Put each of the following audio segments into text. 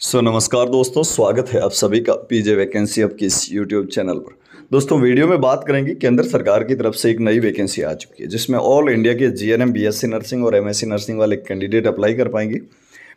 सो so, नमस्कार दोस्तों स्वागत है आप सभी का पीजे वैकेंसी अब इस यूट्यूब चैनल पर दोस्तों वीडियो में बात करेंगे केंद्र सरकार की तरफ से एक नई वैकेंसी आ चुकी है जिसमें ऑल इंडिया के जीएनएम बीएससी नर्सिंग और एमएससी नर्सिंग वाले कैंडिडेट अप्लाई कर पाएंगे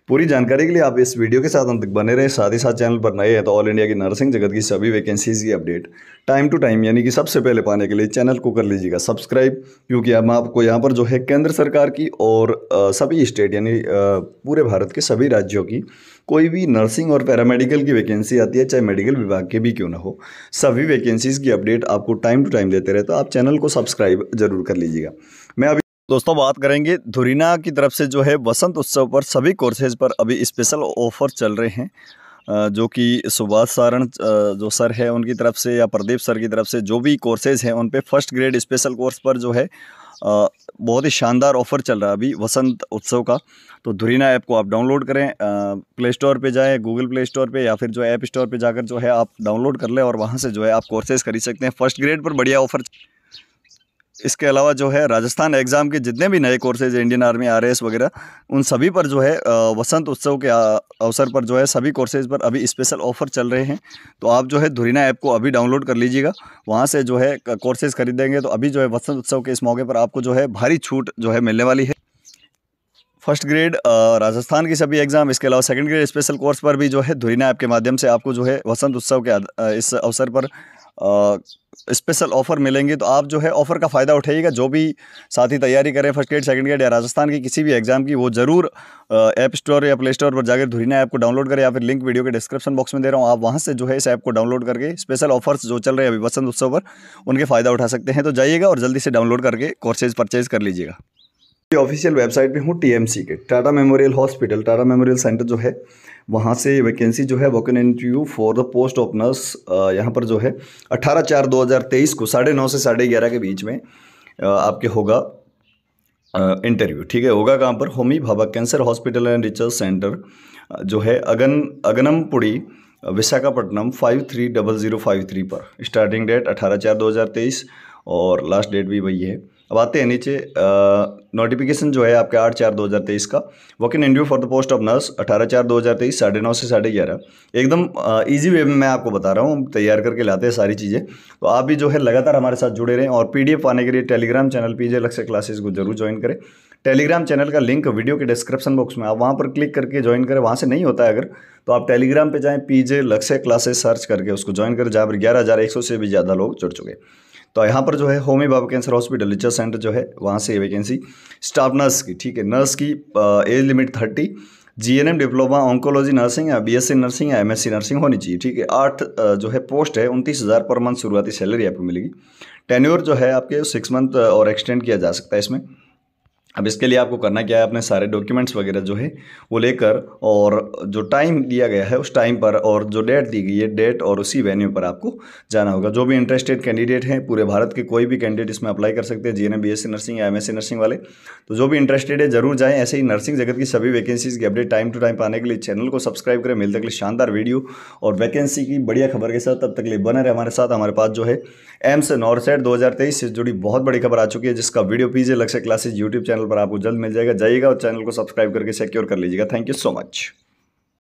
पूरी जानकारी के लिए आप इस वीडियो के साथ अंत तक बने रहें साथ ही साथ चैनल पर नए हैं तो ऑल इंडिया की नर्सिंग जगत की सभी वैकेंसीज़ की अपडेट टाइम टू टाइम यानी कि सबसे पहले पाने के लिए चैनल को कर लीजिएगा सब्सक्राइब क्योंकि हम आपको यहाँ पर जो है केंद्र सरकार की और सभी स्टेट यानी पूरे भारत के सभी राज्यों की कोई भी नर्सिंग और पैरामेडिकल की वैकेंसी आती है चाहे मेडिकल विभाग के भी क्यों ना हो सभी वैकेंसीज़ की अपडेट आपको टाइम टू टाइम देते रहे तो आप चैनल को सब्सक्राइब जरूर कर लीजिएगा मैं अभी दोस्तों बात करेंगे धुरीना की तरफ से जो है वसंत उत्सव पर सभी कोर्सेज पर अभी स्पेशल ऑफ़र चल रहे हैं जो कि सुभाष सारण जो सर है उनकी तरफ से या प्रदीप सर की तरफ से जो भी कोर्सेज़ हैं उन पे फर्स्ट ग्रेड स्पेशल कोर्स पर जो है बहुत ही शानदार ऑफ़र चल रहा है अभी वसंत उत्सव का तो धुरीना ऐप को आप डाउनलोड करें प्ले स्टोर पर जाएँ गूगल प्ले स्टोर पर या फिर जो ऐप स्टोर पर जाकर जो है आप डाउनलोड कर लें और वहाँ से जो है आप कोर्सेज़ खरीद सकते हैं फर्स्ट ग्रेड पर बढ़िया ऑफ़र इसके अलावा जो है राजस्थान एग्ज़ाम के जितने भी नए कोर्सेज इंडियन आर्मी आर वगैरह उन सभी पर जो है वसंत उत्सव के अवसर पर जो है सभी कोर्सेज पर अभी स्पेशल ऑफर चल रहे हैं तो आप जो है धुरीना ऐप को अभी डाउनलोड कर लीजिएगा वहाँ से जो है कोर्सेज खरीदेंगे तो अभी जो है वसंत उत्सव के इस मौके पर आपको जो है भारी छूट जो है मिलने वाली है फर्स्ट ग्रेड राजस्थान की सभी एग्ज़ाम इसके अलावा सेकंड ग्रेड स्पेशल कोर्स पर भी जो है धुरीना ऐप के माध्यम से आपको जो है वसंत उत्सव के इस अवसर पर स्पेशल ऑफ़र मिलेंगे तो आप जो है ऑफ़र का फ़ायदा उठाइएगा जो भी साथी तैयारी करें फर्स्ट ग्रेड सेकंड ग्रेड या राजस्थान की किसी भी एग्ज़ाम की वो ज़रूर ऐप स्टोर या प्ले स्टोर पर जाकर धुरीना ऐप को डाउनलोड करें या फिर लिंक वीडियो के डिस्क्रिप्शन बॉक्स में दे रहा हूँ आप वहाँ से जो है इस ऐप को डाउनलोड करके स्पेशल ऑफर्स जो चल रहे हैं अभी वसंत उत्सव पर उनके फ़ायदा उठा सकते हैं तो जाइएगा और जल्दी से डाउनलोड करके कोर्सेज परचेज़ कर लीजिएगा ऑफिशियल वेबसाइट पे हूँ टीएमसी के Tata memorial hospital Tata memorial centre जो है वहाँ से वैकेंसी जो है walk in interview for the post of nurse यहाँ पर जो है 18 चार 2023 को साढ़े नौ से साढ़े ग्यारह के बीच में आपके होगा इंटरव्यू ठीक है होगा कहाँ पर Homi Bhabha cancer hospital and research centre जो है अगन Aganampudi Visakhapatnam five three double zero five three पर स्टार्टिंग डेट अठारह चार दो हज़ार तेईस और लास्ट डेट भी वही है अब आते हैं नीचे नोटिफिकेशन जो है आपके आठ चार दो हज़ार तेईस का in interview for the post of nurse अठारह चार दो हज़ार तेईस साढ़े नौ से साढ़े ग्यारह एकदम ईजी वे में मैं आपको बता रहा हूँ तैयार करके लाते हैं सारी चीज़ें तो आप भी जो है लगातार हमारे साथ जुड़े रहें और पी पाने के लिए टेलीग्राम चैनल पी जे लक्ष्य क्लासेस को जरूर ज्वाइन करें टेलीग्राम चैनल का लिंक वीडियो के डिस्क्रिप्शन बॉक्स में आप वहाँ पर क्लिक करके ज्वाइन करें वहाँ से नहीं होता है अगर तो आप टेलीग्राम जाएँ पी जे लक्ष्य क्लासेस सर्च करके उसको ज्वाइन करें जहाँ पर ग्यारह हज़ार एक सौ से भी ज़्यादा लोग जुड़ चुके हैं तो यहाँ पर जो है Homi Bhabha cancer hospital research centre जो है वहाँ से वैकेंसी स्टाफ नर्स की ठीक है नर्स की age limit thirty GNM diploma oncology nursing या बीएससी नर्सिंग या एमएससी नर्सिंग होनी चाहिए ठीक है आठ जो है पोस्ट है उनतीस हज़ार पर मंथ शुरुआती सैलरी आपको मिलेगी टेन्योर जो है आपके सिक्स मंथ और एक्सटेंड किया जा सकता है इसमें अब इसके लिए आपको करना क्या है अपने सारे डॉक्यूमेंट्स वगैरह जो है वो लेकर और जो टाइम दिया गया है उस टाइम पर और जो डेट दी गई है डेट और उसी वेन्यू पर आपको जाना होगा जो भी इंटरेस्टेड कैंडिडेट हैं पूरे भारत के कोई भी कैंडिडेट इसमें अप्लाई कर सकते हैं G N B S C nursing या एम एस सी नर्सिंग वाले तो जो भी इंटरेस्टेड है जरूर जाएँ ऐसे ही नर्सिंग जगत की सभी वैकेंसीज की अपडेट टाइम टू टाइम पाने के लिए चैनल को सब्सक्राइब करें मिलते अगले शानदार वीडियो और वैकेंसी की बढ़िया खबर के साथ तब तक लिए बने रहे हमारे साथ हमारे पास जो है एम्स नॉर्थ सेट दो से जुड़ी बहुत बड़ी खबर आ चुकी है जिसका वीडियो पीजिए लक्ष्य क्लासेज यूट्यूब चैनल चैनल पर आपको जल्द मिल जाएगा जाइएगा और चैनल को सब्सक्राइब करके सिक्योर कर लीजिएगा थैंक यू सो मच